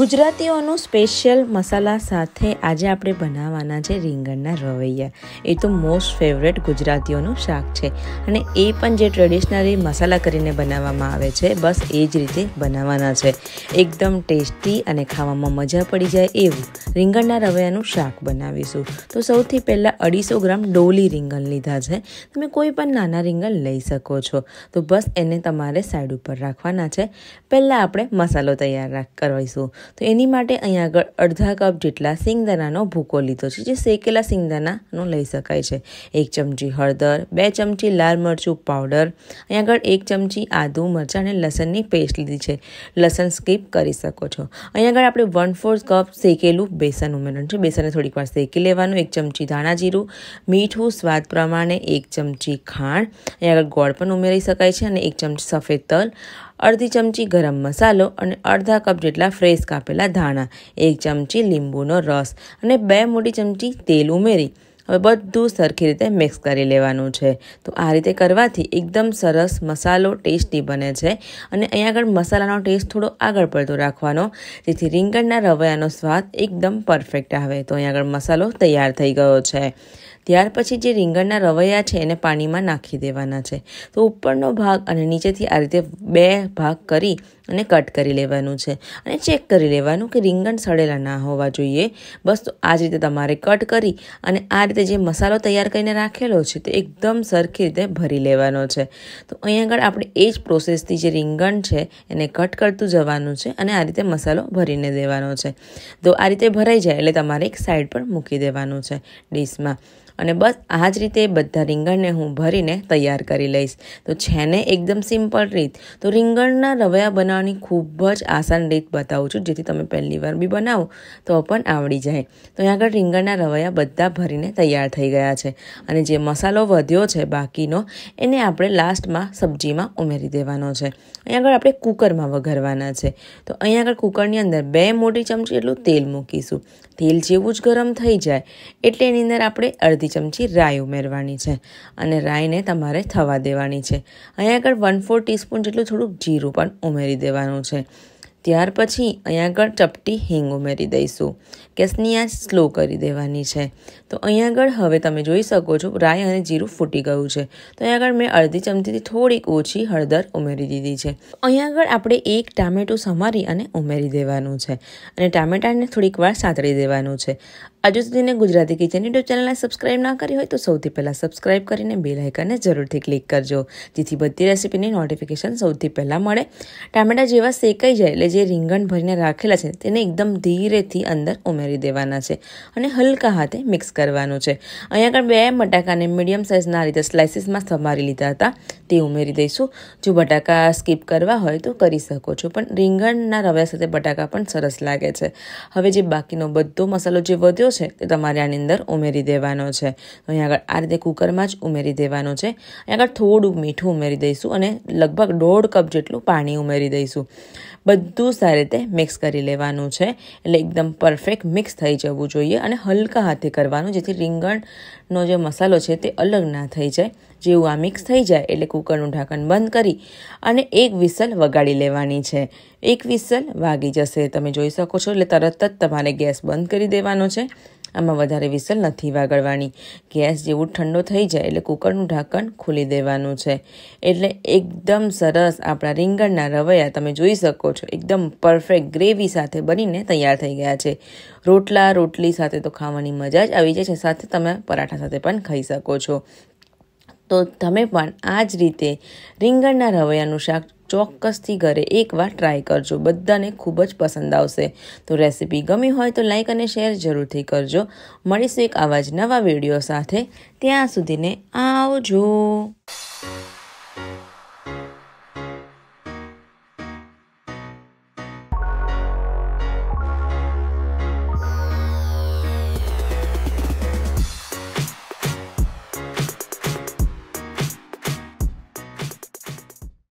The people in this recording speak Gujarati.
ગુજરાતીઓનું સ્પેશિયલ મસાલા સાથે આજે આપણે બનાવવાના છે રીંગણના રવૈયા એ તો મોસ્ટ ફેવરેટ ગુજરાતીઓનું શાક છે અને એ પણ જે ટ્રેડિશનલી મસાલા કરીને બનાવવામાં આવે છે બસ એ જ રીતે બનાવવાના છે એકદમ ટેસ્ટી અને ખાવામાં મજા પડી જાય એવું રીંગણના રવૈયાનું શાક બનાવીશું તો સૌથી પહેલાં અઢીસો ગ્રામ ડોલી રીંગણ લીધા છે તમે કોઈ પણ નાના રીંગણ લઈ શકો છો તો બસ એને તમારે સાઈડ ઉપર રાખવાના છે પહેલાં આપણે મસાલો તૈયાર કરીશું તો એની માટે અહીંયા આગળ અડધા કપ જેટલા સિંગદાણાનો ભૂકો લીધો છે જે શેકેલા સિંગદાણાનો લઈ શકાય છે એક ચમચી હળદર બે ચમચી લાલ મરચું પાવડર અહીંયા આગળ એક ચમચી આદું મરચાં અને લસણની પેસ્ટ લીધી છે લસણ સ્કીપ કરી શકો છો અહીંયા આગળ આપણે વન ફોર્થ કપ શેકેલું બેસન ઉમેરવાનું છે બેસનને થોડીક વાર શેકી લેવાનું એક ચમચી ધાણા જીરું મીઠું સ્વાદ પ્રમાણે એક ચમચી ખાંડ અહીંયા આગળ ગોળ પણ ઉમેરી શકાય છે અને એક ચમચી સફેદ તલ અડધી ચમચી ગરમ મસાલો અને અડધા કપ જેટલા ફ્રેશ કાપેલા ધાણા એક ચમચી લીંબુનો રસ અને બે મોટી ચમચી તેલ ઉમેરી હવે બધું સરખી રીતે મિક્સ કરી લેવાનું છે તો આ રીતે કરવાથી એકદમ સરસ મસાલો ટેસ્ટી બને છે અને અહીંયા આગળ મસાલાનો ટેસ્ટ થોડો આગળ પડતો રાખવાનો જેથી રીંગણના રવૈયાનો સ્વાદ એકદમ પરફેક્ટ આવે તો અહીં આગળ મસાલો તૈયાર થઈ ગયો છે ત્યાર પછી જે રીંગણના રવૈયા છે એને પાણીમાં નાખી દેવાના છે તો ઉપરનો ભાગ અને નીચેથી આ રીતે બે ભાગ કરી અને કટ કરી લેવાનું છે અને ચેક કરી લેવાનું કે રીંગણ સડેલા ના હોવા જોઈએ બસ તો આ જ રીતે તમારે કટ કરી અને આ રીતે જે મસાલો તૈયાર કરીને રાખેલો છે તે એકદમ સરખી રીતે ભરી લેવાનો છે તો અહીં આગળ આપણે એ જ પ્રોસેસથી જે રીંગણ છે એને કટ કરતું જવાનું છે અને આ રીતે મસાલો ભરીને દેવાનો છે તો આ રીતે ભરાઈ જાય એટલે તમારે એક સાઈડ પર મૂકી દેવાનું છે ડીશમાં અને બસ આ જ રીતે બધા રીંગણને હું ભરીને તૈયાર કરી લઈશ તો છે ને એકદમ સિમ્પલ રીત તો રીંગણના રવૈયા બનાવવાની ખૂબ જ આસાન રીત બતાવું છું જેથી તમે પહેલી વાર બી બનાવો તો પણ આવડી જાય તો અહીં આગળ રીંગણના રવૈયા બધા ભરીને તૈયાર થઈ ગયા છે અને જે મસાલો વધ્યો છે બાકીનો એને આપણે લાસ્ટમાં સબ્જીમાં ઉમેરી દેવાનો છે અહીં આગળ આપણે કુકરમાં વઘારવાના છે તો અહીં આગળ કુકરની અંદર બે મોટી ચમચી એટલું તેલ મૂકીશું તેલ જેવું જ ગરમ થઈ જાય એટલે એની અંદર આપણે અડધી મોટી ચમચી રાઈ ઉમેરવાની છે અને રાઈને તમારે થવા દેવાની છે અહીંયા આગળ વન ફોર ટીસ્પૂન જેટલું થોડુંક જીરું પણ ઉમેરી દેવાનું છે ત્યાર પછી અહીંયા આગળ ચપટી હિંગ ઉમેરી દઈશું કેસની આ સ્લો કરી દેવાની છે તો અહીંયા આગળ હવે તમે જોઈ શકો છો રાય અને જીરું ફૂટી ગયું છે તો અહીંયા આગળ મેં અડધી ચમચીથી થોડીક ઓછી હળદર ઉમેરી દીધી છે અહીંયા આગળ આપણે એક ટામેટું સમારી અને ઉમેરી દેવાનું છે અને ટામેટાને થોડીક વાર સાંતળી દેવાનું છે હજુ સુધીને ગુજરાતી કિચન યુટ્યુબ ચેનલને સબસ્ક્રાઇબ ના કરી હોય તો સૌથી પહેલાં સબસ્ક્રાઇબ કરીને બે લાઇકનને જરૂરથી ક્લિક કરજો જેથી બધી રેસીપીની નોટિફિકેશન સૌથી પહેલાં મળે ટામેટા જેવા શેકાઈ જાય એટલે જે રીંગણ ભરીને રાખેલા છે તેને એકદમ ધીરેથી અંદર ઉમેરી દેવાના છે અને હલકા હાથે મિક્સ કરવાનું છે અહીંયા આગળ બે બટાકાને મીડિયમ સાઇઝના રીતે સ્લાઇસીસમાં સમારી લીધા હતા તે ઉમેરી દઈશું જો બટાકા સ્કીપ કરવા હોય તો કરી શકો છો પણ રીંગણના રવા સાથે બટાકા પણ સરસ લાગે છે હવે જે બાકીનો બધો મસાલો જે વધ્યો છે તે તમારે આની અંદર ઉમેરી દેવાનો છે અહીંયા આગળ આ રીતે કુકરમાં જ ઉમેરી દેવાનો છે અહીંયા આગળ થોડું મીઠું ઉમેરી દઈશું અને લગભગ દોઢ કપ જેટલું પાણી ઉમેરી દઈશું બધું બધું સારી રીતે મિક્સ કરી લેવાનું છે એટલે એકદમ પરફેક્ટ મિક્સ થઈ જવું જોઈએ અને હલકા હાથે કરવાનું જેથી રીંગણનો જે મસાલો છે તે અલગ ના થઈ જાય જેવું આ મિક્સ થઈ જાય એટલે કુકરનું ઢાંકણ બંધ કરી અને એક વિસલ વગાડી લેવાની છે એક વિસલ વાગી જશે તમે જોઈ શકો છો એટલે તરત જ તમારે ગેસ બંધ કરી દેવાનો છે આમાં વધારે વિસલ નથી વાગળવાની ગેસ જેવું ઠંડો થઈ જાય એટલે કુકરનું ઢાંકણ ખોલી દેવાનું છે એટલે એકદમ સરસ આપણા રીંગણના રવૈયા તમે જોઈ શકો છો એકદમ પરફેક્ટ ગ્રેવી સાથે બનીને તૈયાર થઈ ગયા છે રોટલા રોટલી સાથે તો ખાવાની મજા જ આવી જાય છે સાથે તમે પરાઠા સાથે પણ ખાઈ શકો છો તો તમે પણ આ જ રીતે રીંગણના રવૈયાનું શાક ચોક્કસથી ઘરે એકવાર ટ્રાય કરજો બધાને ખૂબ જ પસંદ આવશે તો રેસીપી ગમી હોય તો લાઇક અને શેર જરૂરથી કરજો મળીશું એક આવા જ નવા વિડીયો સાથે ત્યાં સુધીને આવજો